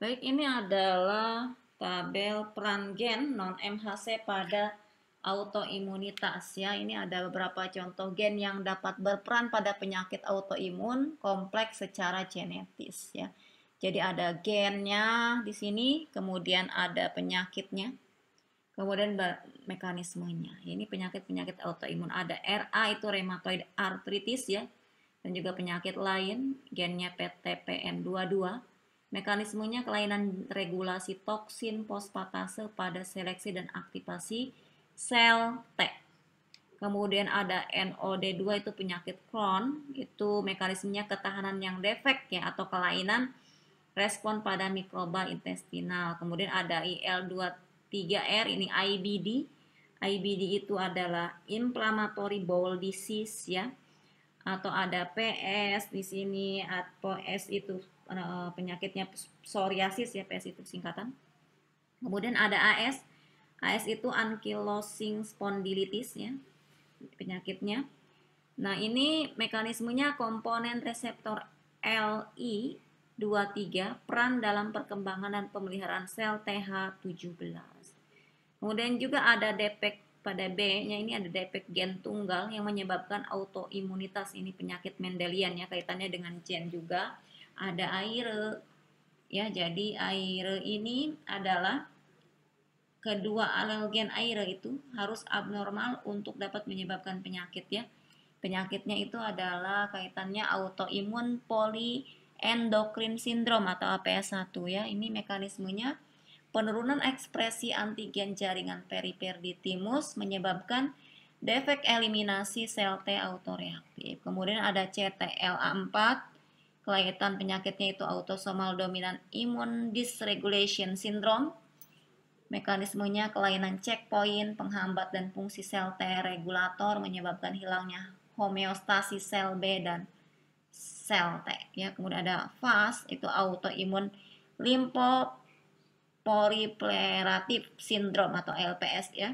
Baik, ini adalah tabel peran gen non-MHC pada autoimunitas ya. Ini ada beberapa contoh gen yang dapat berperan pada penyakit autoimun kompleks secara genetis ya. Jadi ada gennya di sini, kemudian ada penyakitnya, kemudian mekanismenya. Ini penyakit-penyakit autoimun ada RA itu rheumatoid arthritis ya, dan juga penyakit lain gennya PTPN22 Mekanismenya kelainan regulasi toksin fosfatase pada seleksi dan aktivasi sel T. Kemudian ada NOD2 itu penyakit Crohn, itu mekanismenya ketahanan yang defek ya atau kelainan respon pada mikroba intestinal. Kemudian ada IL23R ini IBD. IBD itu adalah inflammatory bowel disease ya atau ada PS di sini atau S itu Eh, eh, penyakitnya psoriasis ya PS itu singkatan. Kemudian ada AS. AS itu ankylosing spondylitis ya penyakitnya. Nah, ini mekanismenya komponen reseptor LI23 peran dalam perkembangan dan pemeliharaan sel TH17. Kemudian juga ada defek pada B-nya ini ada defek gen tunggal yang menyebabkan autoimunitas ini penyakit Mendelian ya kaitannya dengan gen juga ada air, ya jadi air ini adalah kedua alergen air itu harus abnormal untuk dapat menyebabkan penyakit ya penyakitnya itu adalah kaitannya autoimun poliendokrin sindrom atau APS1 ya ini mekanismenya penurunan ekspresi antigen jaringan periper timus menyebabkan defek eliminasi sel T autoreaktif. Kemudian ada CTLA4 kelainan penyakitnya itu autosomal dominan immune dysregulation syndrome. Mekanismenya kelainan checkpoint, penghambat dan fungsi sel T regulator menyebabkan hilangnya homeostasis sel B dan sel T. Ya, kemudian ada FAS itu autoimun limfoproliferatif syndrome atau LPS ya.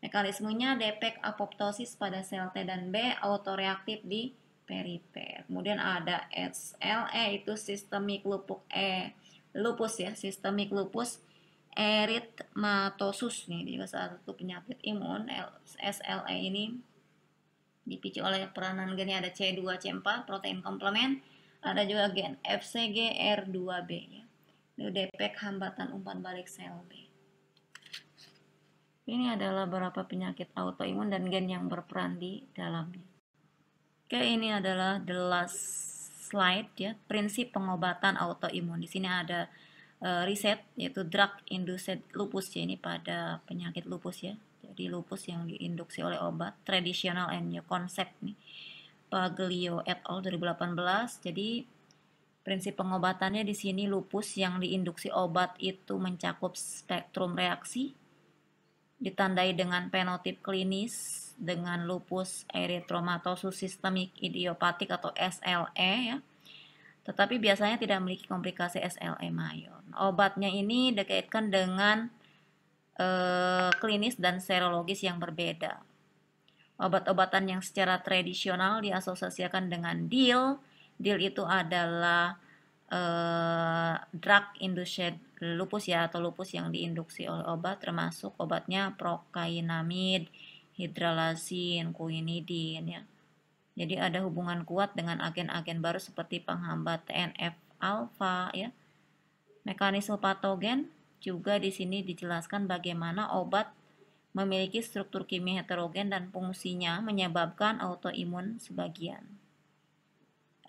Mekanismenya defek apoptosis pada sel T dan B, autoreaktif di periper. Kemudian ada SLE itu sistemik lupus E, lupus ya, sistemik lupus eritmatosus nih. juga salah satu penyakit imun SLE ini dipicu oleh peranan gennya ada C2, C4, protein komplement, ada juga gen FCGR2B ya. Itu depek hambatan umpan balik sel B. Ini adalah beberapa penyakit autoimun dan gen yang berperan di dalamnya. Oke, ini adalah the last slide ya, prinsip pengobatan autoimun. Di sini ada uh, riset yaitu drug induced lupus ya ini pada penyakit lupus ya. Jadi lupus yang diinduksi oleh obat tradisional and new concept nih. Paglio et al 2018. Jadi prinsip pengobatannya di sini lupus yang diinduksi obat itu mencakup spektrum reaksi ditandai dengan fenotip klinis dengan lupus erythromatosus sistemik idiopatik atau SLE ya. Tetapi biasanya tidak memiliki komplikasi SLE mayor. Obatnya ini dikaitkan dengan eh, klinis dan serologis yang berbeda. Obat-obatan yang secara tradisional diasosiasikan dengan DIL. DIL itu adalah eh, drug induced lupus ya atau lupus yang diinduksi oleh obat termasuk obatnya prokainamid, hidralasin, kuinidin ya. Jadi ada hubungan kuat dengan agen-agen baru seperti penghambat TNF alfa ya. Mekanisme patogen juga di sini dijelaskan bagaimana obat memiliki struktur kimia heterogen dan fungsinya menyebabkan autoimun sebagian.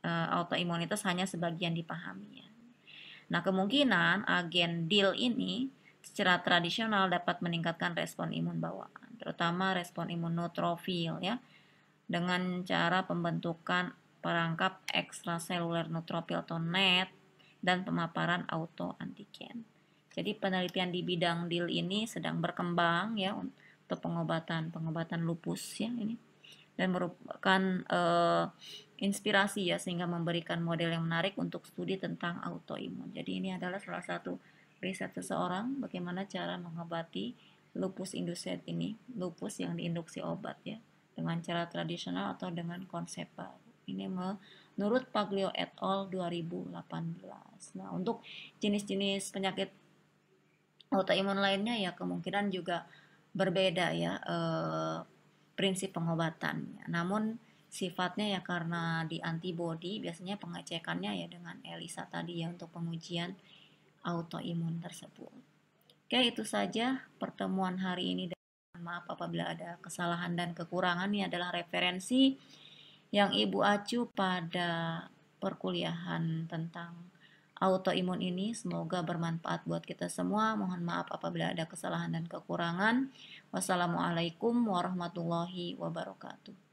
E, autoimunitas hanya sebagian ya. Nah, kemungkinan agen DIL ini secara tradisional dapat meningkatkan respon imun bawaan, terutama respon imun imunotrofil ya, dengan cara pembentukan perangkap ekstraseluler neutrofil atau NET dan pemaparan autoantigen. Jadi penelitian di bidang DIL ini sedang berkembang ya untuk pengobatan pengobatan lupus ya ini dan merupakan uh, inspirasi ya sehingga memberikan model yang menarik untuk studi tentang autoimun. Jadi ini adalah salah satu riset seseorang bagaimana cara mengobati lupus induset ini, lupus yang diinduksi obat ya, dengan cara tradisional atau dengan konsep baru. Ini menurut Paglio et al. 2018. Nah, untuk jenis-jenis penyakit autoimun lainnya ya kemungkinan juga berbeda ya eh, prinsip pengobatannya. Namun sifatnya ya karena di antibody biasanya pengecekannya ya dengan ELISA tadi ya untuk pengujian autoimun tersebut. Oke, itu saja pertemuan hari ini. Dan maaf apabila ada kesalahan dan kekurangan. Ini adalah referensi yang Ibu acu pada perkuliahan tentang autoimun ini. Semoga bermanfaat buat kita semua. Mohon maaf apabila ada kesalahan dan kekurangan. Wassalamualaikum warahmatullahi wabarakatuh.